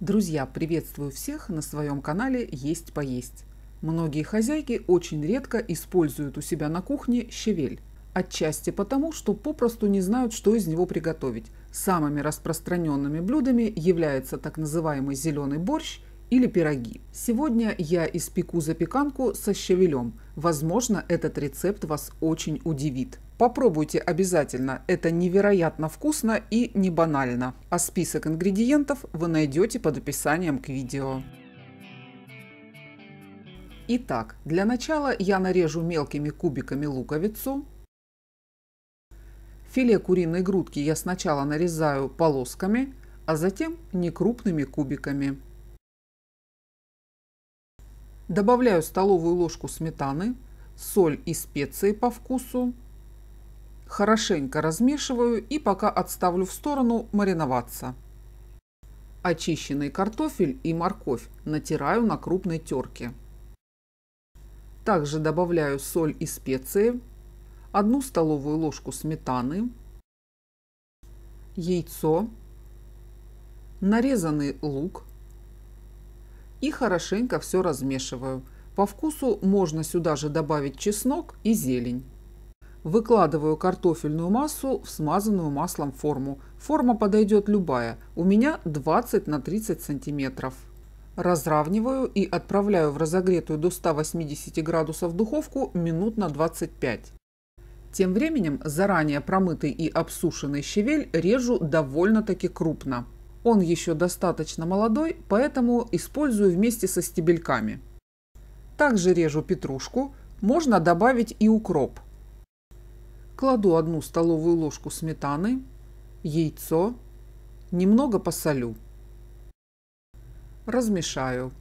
Друзья, приветствую всех на своем канале «Есть поесть». Многие хозяйки очень редко используют у себя на кухне щавель. Отчасти потому, что попросту не знают, что из него приготовить. Самыми распространенными блюдами является так называемый зеленый борщ или пироги. Сегодня я испеку запеканку со щавелем. Возможно, этот рецепт вас очень удивит. Попробуйте обязательно, это невероятно вкусно и не банально. А список ингредиентов вы найдете под описанием к видео. Итак, для начала я нарежу мелкими кубиками луковицу. Филе куриной грудки я сначала нарезаю полосками, а затем некрупными кубиками. Добавляю столовую ложку сметаны, соль и специи по вкусу. Хорошенько размешиваю и пока отставлю в сторону мариноваться. Очищенный картофель и морковь натираю на крупной терке. Также добавляю соль и специи, одну столовую ложку сметаны, яйцо, нарезанный лук, и хорошенько все размешиваю. По вкусу можно сюда же добавить чеснок и зелень. Выкладываю картофельную массу в смазанную маслом форму. Форма подойдет любая, у меня 20 на 30 сантиметров. Разравниваю и отправляю в разогретую до 180 градусов духовку минут на 25. Тем временем заранее промытый и обсушенный щавель режу довольно-таки крупно. Он еще достаточно молодой, поэтому использую вместе со стебельками. Также режу петрушку, можно добавить и укроп. Кладу одну столовую ложку сметаны, яйцо, немного посолю. Размешаю.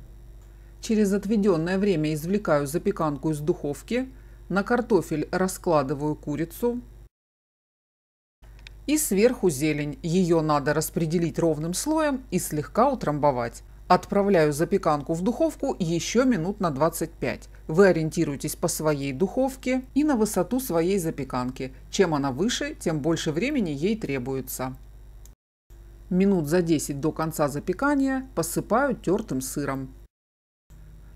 Через отведенное время извлекаю запеканку из духовки, на картофель раскладываю курицу, и сверху зелень. Ее надо распределить ровным слоем и слегка утрамбовать. Отправляю запеканку в духовку еще минут на 25. Вы ориентируйтесь по своей духовке и на высоту своей запеканки. Чем она выше, тем больше времени ей требуется. Минут за 10 до конца запекания посыпаю тертым сыром.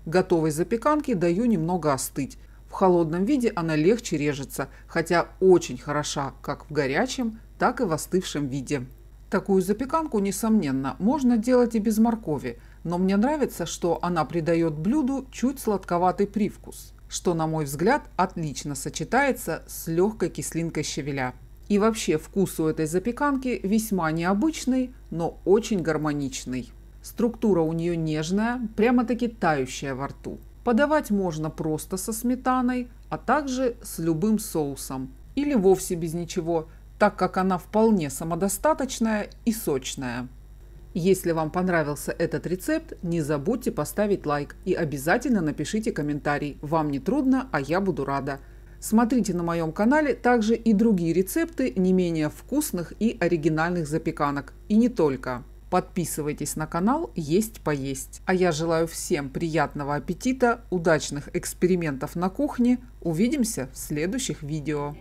Готовой запеканке даю немного остыть. В холодном виде она легче режется, хотя очень хороша как в горячем, так и в остывшем виде. Такую запеканку, несомненно, можно делать и без моркови, но мне нравится, что она придает блюду чуть сладковатый привкус, что, на мой взгляд, отлично сочетается с легкой кислинкой щавеля. И вообще вкус у этой запеканки весьма необычный, но очень гармоничный. Структура у нее нежная, прямо-таки тающая во рту. Подавать можно просто со сметаной, а также с любым соусом. Или вовсе без ничего – так как она вполне самодостаточная и сочная. Если вам понравился этот рецепт, не забудьте поставить лайк и обязательно напишите комментарий. Вам не трудно, а я буду рада. Смотрите на моем канале также и другие рецепты не менее вкусных и оригинальных запеканок. И не только. Подписывайтесь на канал «Есть поесть». А я желаю всем приятного аппетита, удачных экспериментов на кухне. Увидимся в следующих видео.